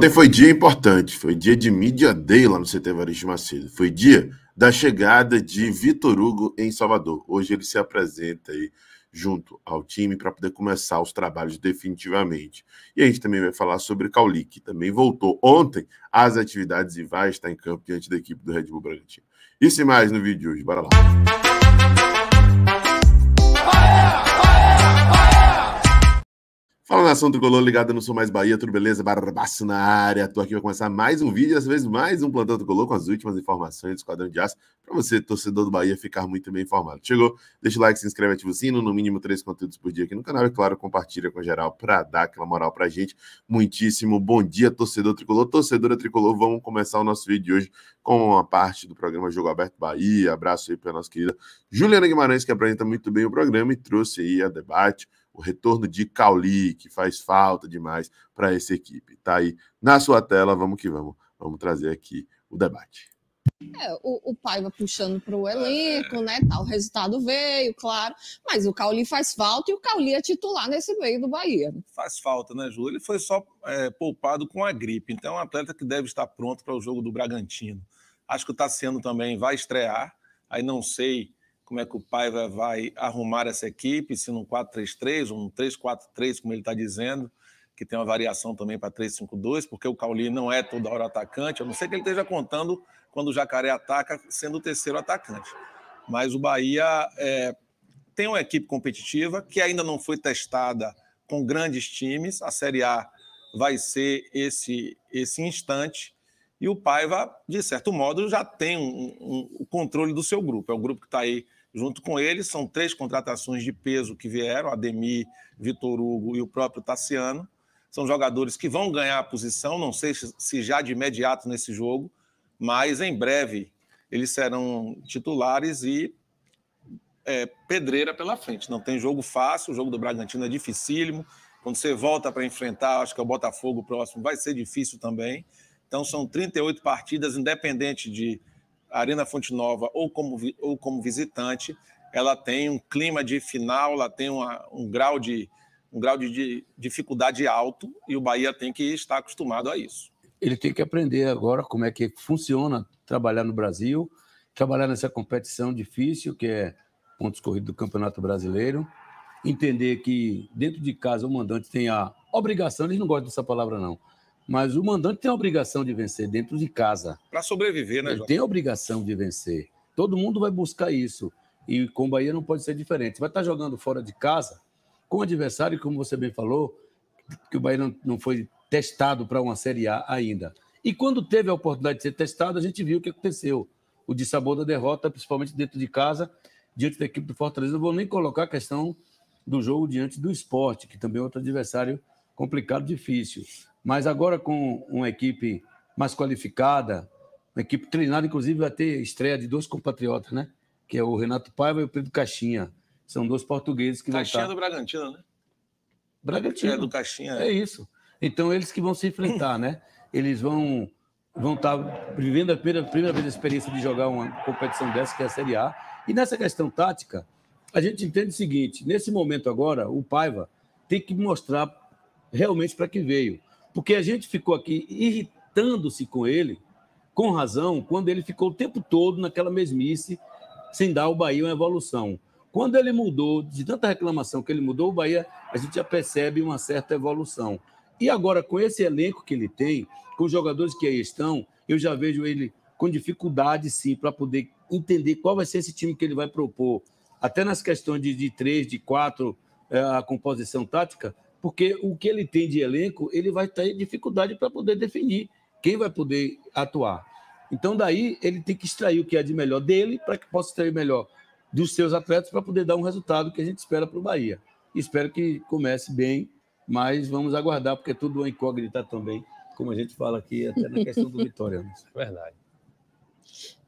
Ontem foi dia importante, foi dia de Media Day lá no CT Evaristo Macedo. Foi dia da chegada de Vitor Hugo em Salvador. Hoje ele se apresenta aí junto ao time para poder começar os trabalhos definitivamente. E a gente também vai falar sobre Cauli, que também voltou ontem às atividades e vai estar em campo diante da equipe do Red Bull Bragantino. Isso e mais no vídeo de hoje. Bora lá. Fala nação tricolor ligada no Sou Mais Bahia, tudo beleza? Barbaço na área. Tô aqui para começar mais um vídeo, dessa vez mais um plantão tricolor com as últimas informações do Esquadrão de Aço, para você, torcedor do Bahia, ficar muito bem informado. Chegou? Deixa o like, se inscreve, ativa o sino, no mínimo três conteúdos por dia aqui no canal e, claro, compartilha com geral para dar aquela moral pra gente. Muitíssimo bom dia, torcedor tricolor, torcedora tricolor. Vamos começar o nosso vídeo de hoje com uma parte do programa Jogo Aberto Bahia. Abraço aí para nossa querida Juliana Guimarães, que apresenta muito bem o programa e trouxe aí a debate o retorno de Cauli, que faz falta demais para essa equipe. Tá aí na sua tela, vamos que vamos. Vamos trazer aqui o debate. É, o, o Paiva puxando para o é. elenco, né? Tal, o resultado veio, claro. Mas o Cauli faz falta e o Cauli é titular nesse meio do Bahia. Faz falta, né, Ju? Ele foi só é, poupado com a gripe. Então é um atleta que deve estar pronto para o jogo do Bragantino. Acho que tá o Tassiano também vai estrear. Aí não sei como é que o Paiva vai arrumar essa equipe, se num 4-3-3, um 3-4-3, como ele está dizendo, que tem uma variação também para 3-5-2, porque o Cauli não é toda hora atacante, a não ser que ele esteja contando quando o Jacaré ataca, sendo o terceiro atacante. Mas o Bahia é, tem uma equipe competitiva que ainda não foi testada com grandes times, a Série A vai ser esse, esse instante. E o Paiva, de certo modo, já tem o um, um, controle do seu grupo. É o grupo que está aí junto com ele. São três contratações de peso que vieram: Ademir, Vitor Hugo e o próprio Tassiano. São jogadores que vão ganhar a posição, não sei se já de imediato nesse jogo, mas em breve eles serão titulares e é, pedreira pela frente. Não tem jogo fácil, o jogo do Bragantino é dificílimo. Quando você volta para enfrentar, acho que é o Botafogo próximo, vai ser difícil também. Então são 38 partidas, independente de Arena Fonte Nova ou como, ou como visitante, ela tem um clima de final, ela tem uma, um grau, de, um grau de, de dificuldade alto e o Bahia tem que estar acostumado a isso. Ele tem que aprender agora como é que funciona trabalhar no Brasil, trabalhar nessa competição difícil que é pontos corridos do Campeonato Brasileiro, entender que dentro de casa o mandante tem a obrigação, eles não gostam dessa palavra não, mas o mandante tem a obrigação de vencer dentro de casa. Para sobreviver, né, Ele tem a obrigação de vencer. Todo mundo vai buscar isso. E com o Bahia não pode ser diferente. Vai estar tá jogando fora de casa, com o adversário, como você bem falou, que o Bahia não, não foi testado para uma Série A ainda. E quando teve a oportunidade de ser testado, a gente viu o que aconteceu. O dissabor da derrota, principalmente dentro de casa, diante da equipe do Fortaleza. Não vou nem colocar a questão do jogo diante do esporte, que também é outro adversário complicado, difícil. Mas agora com uma equipe mais qualificada, uma equipe treinada, inclusive vai ter estreia de dois compatriotas, né? Que é o Renato Paiva e o Pedro Caixinha. São dois portugueses que Caixinha vão tá estar... do Bragantino, né? Bragantino. É do Caixinha. É. é isso. Então eles que vão se enfrentar, né? Eles vão vão estar tá vivendo a primeira, primeira vez a experiência de jogar uma competição dessa, que é a Série A. E nessa questão tática, a gente entende o seguinte: nesse momento agora, o Paiva tem que mostrar realmente para que veio. Porque a gente ficou aqui irritando-se com ele, com razão, quando ele ficou o tempo todo naquela mesmice, sem dar ao Bahia uma evolução. Quando ele mudou, de tanta reclamação que ele mudou, o Bahia, a gente já percebe uma certa evolução. E agora, com esse elenco que ele tem, com os jogadores que aí estão, eu já vejo ele com dificuldade, sim, para poder entender qual vai ser esse time que ele vai propor. Até nas questões de, de três, de quatro, é, a composição tática, porque o que ele tem de elenco, ele vai ter dificuldade para poder definir quem vai poder atuar. Então, daí, ele tem que extrair o que é de melhor dele, para que possa extrair melhor dos seus atletas, para poder dar um resultado que a gente espera para o Bahia. Espero que comece bem, mas vamos aguardar, porque é tudo uma incógnita também, como a gente fala aqui, até na questão do Vitória. Né? Verdade.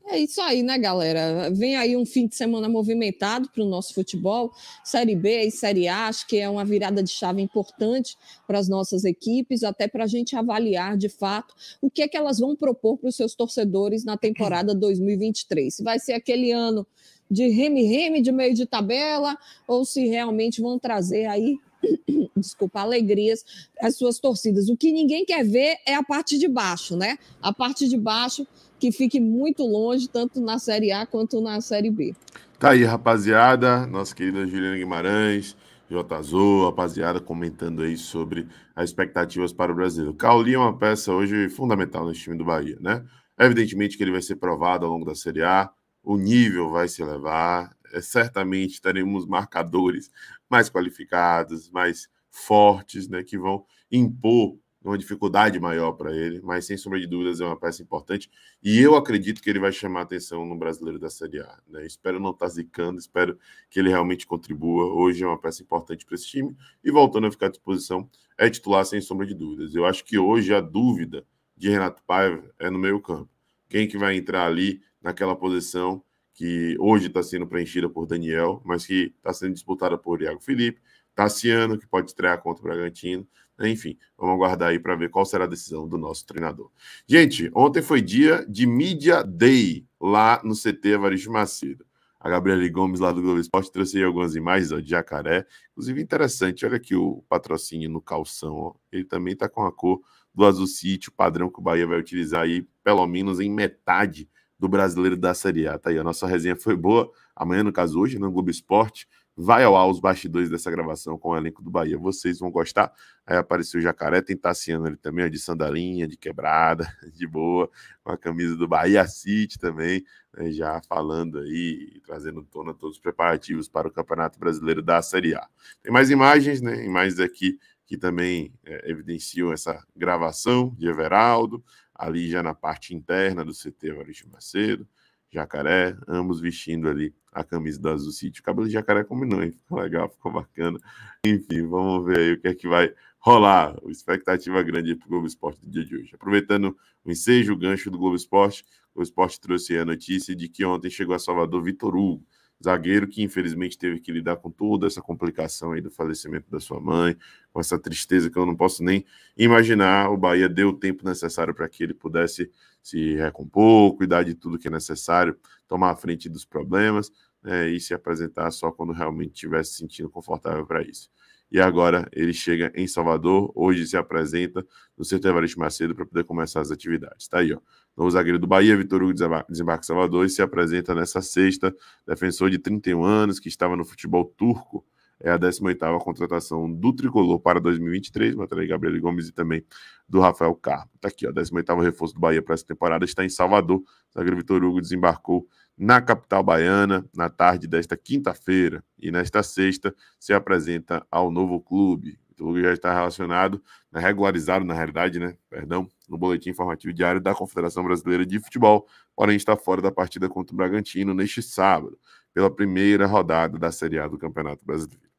É isso aí, né, galera? Vem aí um fim de semana movimentado para o nosso futebol, Série B e Série A. Acho que é uma virada de chave importante para as nossas equipes, até para a gente avaliar de fato o que é que elas vão propor para os seus torcedores na temporada 2023. Se vai ser aquele ano de reme-reme de meio de tabela ou se realmente vão trazer aí desculpa, alegrias às suas torcidas. O que ninguém quer ver é a parte de baixo, né? A parte de baixo que fique muito longe, tanto na Série A quanto na Série B. Tá aí, rapaziada, nossa querida Juliana Guimarães, Jotazô, rapaziada, comentando aí sobre as expectativas para o Brasil. Cauli é uma peça hoje fundamental no time do Bahia, né? Evidentemente que ele vai ser provado ao longo da Série A, o nível vai se elevar, é, certamente teremos marcadores mais qualificados, mais fortes, né, que vão impor uma dificuldade maior para ele, mas sem sombra de dúvidas é uma peça importante e eu acredito que ele vai chamar atenção no brasileiro da Série A. Né? Espero não estar tá zicando, espero que ele realmente contribua. Hoje é uma peça importante para esse time e voltando a ficar à disposição, é titular sem sombra de dúvidas. Eu acho que hoje a dúvida de Renato Paiva é no meio campo. Quem que vai entrar ali naquela posição que hoje está sendo preenchida por Daniel, mas que está sendo disputada por Iago Felipe, Tassiano, que pode estrear contra o Bragantino. Né? Enfim, vamos aguardar aí para ver qual será a decisão do nosso treinador. Gente, ontem foi dia de Media Day lá no CT Evaristo Macedo. A Gabriele Gomes, lá do Globo Esporte, trouxe aí algumas imagens ó, de jacaré. Inclusive, interessante, olha aqui o patrocínio no calção. Ó. Ele também está com a cor do azul sítio, padrão que o Bahia vai utilizar aí, pelo menos em metade do brasileiro da Série A. Tá aí, a nossa resenha foi boa. Amanhã, no caso, hoje, no né, Globo Esporte, vai ao ar os bastidores dessa gravação com o elenco do Bahia. Vocês vão gostar. Aí apareceu o Jacaré, tem Tassiano ali também, ó, de sandalinha, de quebrada, de boa, com a camisa do Bahia City também, né, já falando aí, trazendo tona todos os preparativos para o Campeonato Brasileiro da Série A. Tem mais imagens, né? Imagens aqui que também é, evidenciam essa gravação de Everaldo, ali já na parte interna do CT Maurício Macedo, Jacaré, ambos vestindo ali a camisa do Azul City. O cabelo de Jacaré combinou, hein? Ficou legal, ficou bacana. Enfim, vamos ver aí o que é que vai rolar. O expectativa grande para o Globo Esporte do dia de hoje. Aproveitando o ensejo, o gancho do Globo Esporte, o Globo Esporte trouxe a notícia de que ontem chegou a Salvador Vitor Hugo, zagueiro que infelizmente teve que lidar com toda essa complicação aí do falecimento da sua mãe, com essa tristeza que eu não posso nem imaginar. O Bahia deu o tempo necessário para que ele pudesse se recompor, cuidar de tudo que é necessário, tomar a frente dos problemas né, e se apresentar só quando realmente estivesse se sentindo confortável para isso e agora ele chega em Salvador, hoje se apresenta no Centro Evaristo Macedo para poder começar as atividades. Está aí, ó. Novo zagueiro do Bahia, Vitor Hugo desembarca em Salvador e se apresenta nessa sexta, defensor de 31 anos, que estava no futebol turco. É a 18ª contratação do Tricolor para 2023, matéria de Gabriel Gomes e também do Rafael Carmo. Está aqui, ó, 18º reforço do Bahia para essa temporada, está em Salvador. O zagueiro Vitor Hugo desembarcou na capital baiana, na tarde desta quinta-feira e nesta sexta, se apresenta ao novo clube. O clube já está relacionado, né, regularizado na realidade, né? Perdão, no boletim informativo diário da Confederação Brasileira de Futebol, porém está fora da partida contra o Bragantino neste sábado, pela primeira rodada da Série A do Campeonato Brasileiro.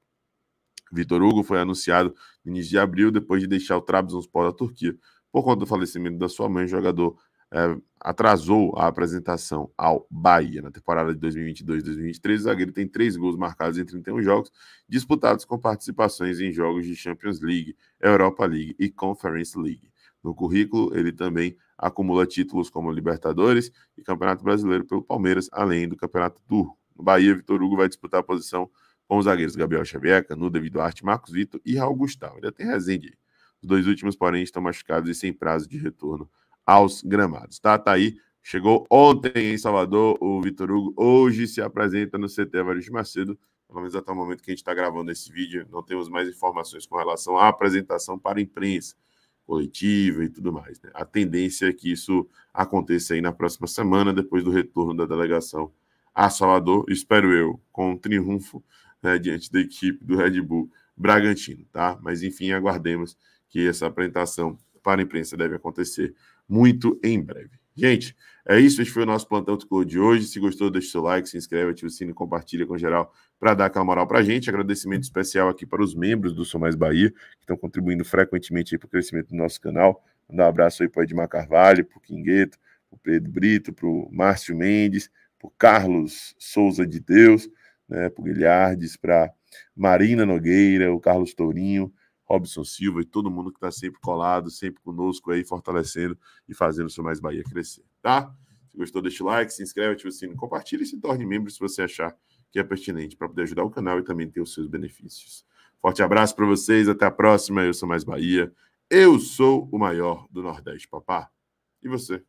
Vitor Hugo foi anunciado no início de abril, depois de deixar o Trabzonspor da Turquia, por conta do falecimento da sua mãe, jogador é, atrasou a apresentação ao Bahia. Na temporada de 2022-2023, o zagueiro tem três gols marcados em 31 jogos, disputados com participações em jogos de Champions League, Europa League e Conference League. No currículo, ele também acumula títulos como Libertadores e Campeonato Brasileiro pelo Palmeiras, além do Campeonato Turco. No Bahia, Vitor Hugo vai disputar a posição com os zagueiros Gabriel Xavier, Canu, David Duarte, Marcos Vitor e Raul Gustavo. Ainda tem Rezende. Os dois últimos, porém, estão machucados e sem prazo de retorno aos gramados. Tá, tá aí. Chegou ontem em Salvador o Vitor Hugo. Hoje se apresenta no CT Evaristo Macedo. Pelo menos até o momento que a gente está gravando esse vídeo, não temos mais informações com relação à apresentação para a imprensa coletiva e tudo mais. Né? A tendência é que isso aconteça aí na próxima semana, depois do retorno da delegação a Salvador, espero eu, com um triunfo né, diante da equipe do Red Bull Bragantino, tá? Mas enfim, aguardemos que essa apresentação para a imprensa deve acontecer muito em breve. Gente, é isso. Esse foi o nosso Plantão Tricolor de hoje. Se gostou, deixa o seu like, se inscreve, ativa o sino, compartilha com geral para dar aquela moral para a gente. Agradecimento especial aqui para os membros do Sou Mais Bahia, que estão contribuindo frequentemente para o crescimento do nosso canal. Mandar um abraço aí para o Edmar Carvalho, para o Quingueto, para o Pedro Brito, para o Márcio Mendes, para o Carlos Souza de Deus, né, para o Guilhardes, para Marina Nogueira, o Carlos Tourinho, Robson Silva e todo mundo que está sempre colado, sempre conosco aí, fortalecendo e fazendo o seu Mais Bahia crescer, tá? Se gostou, deixa o like, se inscreve, ativa o sino, compartilha e se torne membro se você achar que é pertinente para poder ajudar o canal e também ter os seus benefícios. Forte abraço para vocês, até a próxima. Eu sou Mais Bahia. Eu sou o maior do Nordeste, papá. E você?